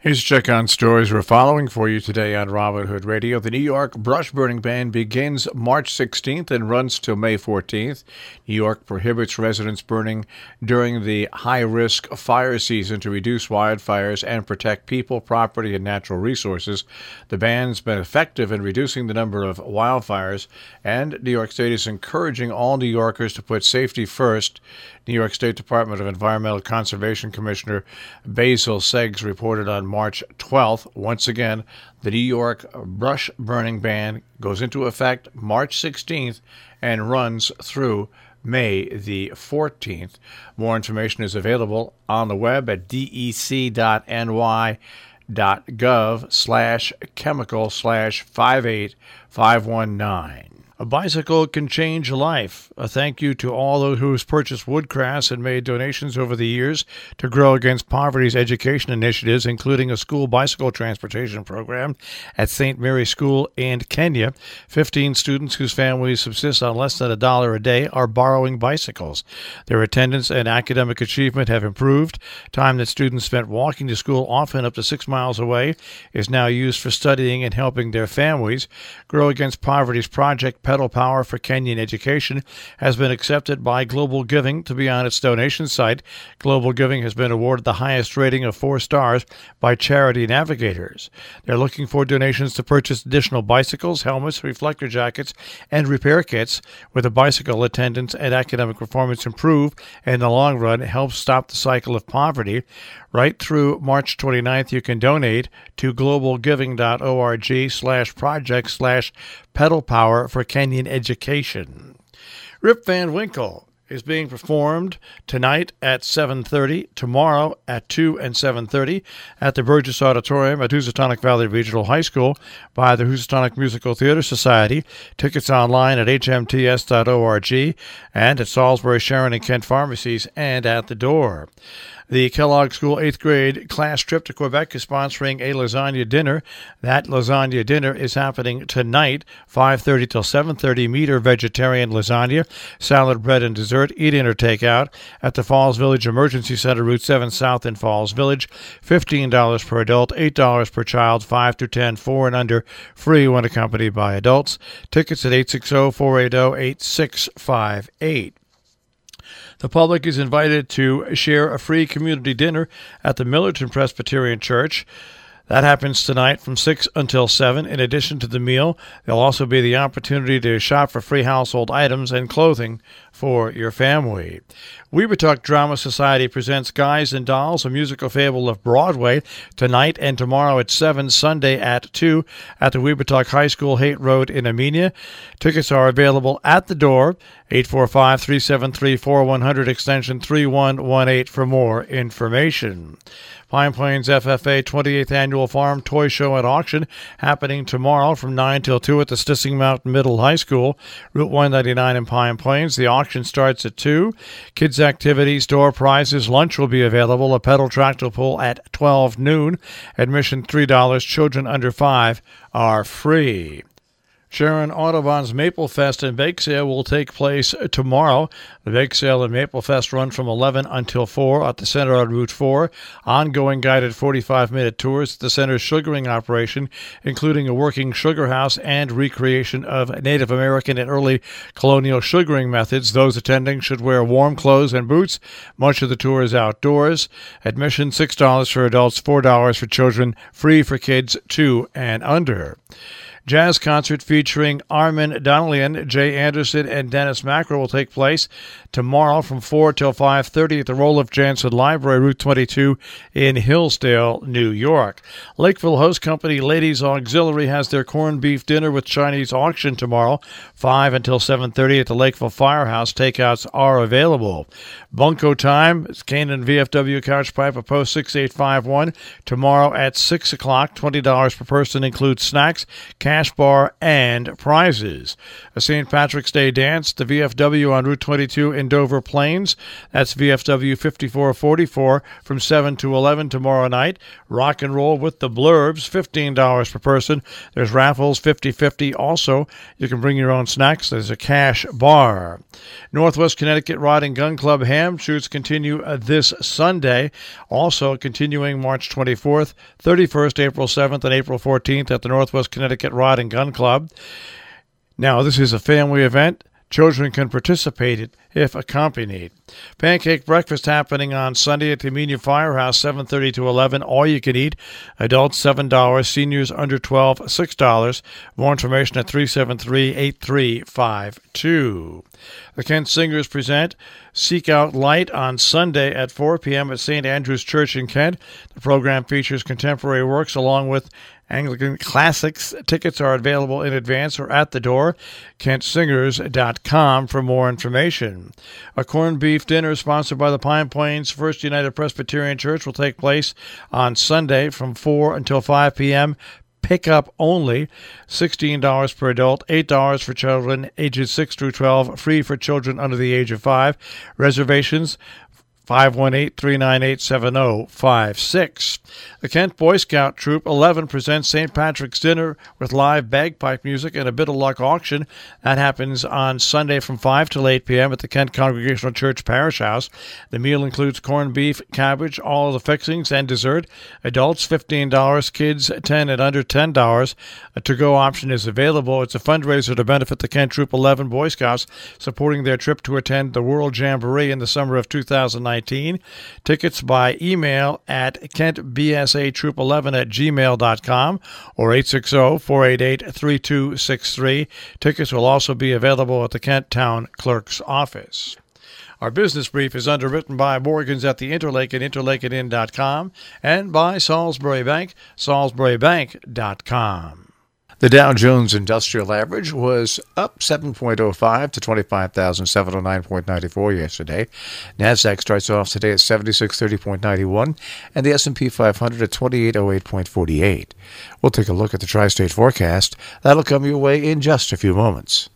Here's a check on stories we're following for you today on Robin Hood Radio. The New York brush burning ban begins March 16th and runs till May 14th. New York prohibits residents burning during the high risk fire season to reduce wildfires and protect people, property, and natural resources. The ban's been effective in reducing the number of wildfires, and New York State is encouraging all New Yorkers to put safety first. New York State Department of Environmental Conservation Commissioner Basil Seggs reported on March 12th. Once again, the New York brush burning ban goes into effect March 16th and runs through May the 14th. More information is available on the web at dec.ny.gov slash chemical slash 58519. A bicycle can change a life. A thank you to all those who have purchased Woodcrafts and made donations over the years to Grow Against Poverty's education initiatives, including a school bicycle transportation program at St. Mary's School in Kenya. 15 students whose families subsist on less than a dollar a day are borrowing bicycles. Their attendance and academic achievement have improved. Time that students spent walking to school, often up to six miles away, is now used for studying and helping their families. Grow Against Poverty's project Pedal Power for Kenyan Education has been accepted by Global Giving to be on its donation site. Global Giving has been awarded the highest rating of four stars by Charity Navigators. They're looking for donations to purchase additional bicycles, helmets, reflector jackets, and repair kits, where the bicycle attendance and academic performance improve and in the long run helps stop the cycle of poverty. Right through March 29th, you can donate to globalgiving.org slash project slash pedal power for Kenyan Canyon Education. Rip Van Winkle is being performed tonight at 7.30, tomorrow at 2 and 7.30 at the Burgess Auditorium at Housatonic Valley Regional High School by the Housatonic Musical Theater Society. Tickets online at hmts.org and at Salisbury, Sharon, and Kent pharmacies and at the door. The Kellogg School eighth grade class trip to Quebec is sponsoring a lasagna dinner. That lasagna dinner is happening tonight, 5:30 till 7:30. Meat or vegetarian lasagna, salad, bread, and dessert. Eat in or take out at the Falls Village Emergency Center, Route 7 South in Falls Village. $15 per adult, $8 per child, 5 to 10, 4 and under. Free when accompanied by adults. Tickets at 860 480 8658. The public is invited to share a free community dinner at the Millerton Presbyterian Church. That happens tonight from 6 until 7. In addition to the meal, there'll also be the opportunity to shop for free household items and clothing for your family. Talk Drama Society presents Guys and Dolls, a musical fable of Broadway, tonight and tomorrow at 7, Sunday at 2 at the Talk High School, Haight Road in Amenia. Tickets are available at the door, 845 373 4100, extension 3118 for more information. Pine Plains FFA 28th Annual Farm Toy Show and Auction happening tomorrow from 9 till 2 at the Stissing Mountain Middle High School, Route 199 in Pine Plains. The auction starts at 2. Kids' activities, door prizes, lunch will be available. A pedal tractor pull at 12 noon. Admission $3. Children under 5 are free. Sharon Audubon's Maple Fest and Bake Sale will take place tomorrow. The Bake Sale and Maple Fest run from 11 until 4 at the center on Route 4. Ongoing guided 45 minute tours at the center's sugaring operation, including a working sugar house and recreation of Native American and early colonial sugaring methods. Those attending should wear warm clothes and boots. Much of the tour is outdoors. Admission $6 for adults, $4 for children, free for kids 2 and under jazz concert featuring Armin Donnelly,an Jay Anderson, and Dennis Macker will take place tomorrow from 4 till 5.30 at the Roloff Jansen Library, Route 22 in Hillsdale, New York. Lakeville Host Company Ladies Auxiliary has their corned beef dinner with Chinese auction tomorrow, 5 until 7.30 at the Lakeville Firehouse. Takeouts are available. Bunko time, it's Canaan VFW Couch of Post 6851 tomorrow at 6 o'clock. $20 per person includes snacks cash bar, and prizes. A St. Patrick's Day dance, the VFW on Route 22 in Dover Plains. That's VFW 5444 from 7 to 11 tomorrow night. Rock and roll with the Blurbs, $15 per person. There's raffles 50 50 also. You can bring your own snacks. There's a cash bar. Northwest Connecticut Rod and Gun Club ham shoots continue uh, this Sunday. Also continuing March 24th, 31st, April 7th, and April 14th at the Northwest Connecticut Rod and Gun Club. Now, this is a family event. Children can participate if accompanied. Pancake breakfast happening on Sunday at the Amelia Firehouse, 7:30 to 11. All you can eat. Adults $7, seniors under 12 $6. More information at 373-8352. The Kent Singers present Seek Out Light on Sunday at 4 p.m. at St. Andrew's Church in Kent. The program features contemporary works along with Anglican Classics tickets are available in advance or at the door. KentSingers.com for more information. A corned beef dinner sponsored by the Pine Plains First United Presbyterian Church will take place on Sunday from 4 until 5 p.m. Pickup only, $16 per adult, $8 for children ages 6 through 12, free for children under the age of 5. Reservations 518 398 7056. The Kent Boy Scout Troop 11 presents St. Patrick's Dinner with live bagpipe music and a bit of luck auction. That happens on Sunday from 5 till 8 p.m. at the Kent Congregational Church Parish House. The meal includes corned beef, cabbage, all the fixings, and dessert. Adults $15, kids 10 and under $10. A to go option is available. It's a fundraiser to benefit the Kent Troop 11 Boy Scouts supporting their trip to attend the World Jamboree in the summer of 2019. Tickets by email at kentbsa11 at gmail.com or 860-488-3263. Tickets will also be available at the Kent Town Clerk's Office. Our business brief is underwritten by Morgans at the Interlake at interlakeandin.com and by Salisbury Bank, salisburybank.com. The Dow Jones Industrial Average was up 7.05 to 25,709.94 yesterday. Nasdaq starts off today at 7630.91 and the S&P 500 at 2808.48. We'll take a look at the tri-state forecast. That'll come your way in just a few moments.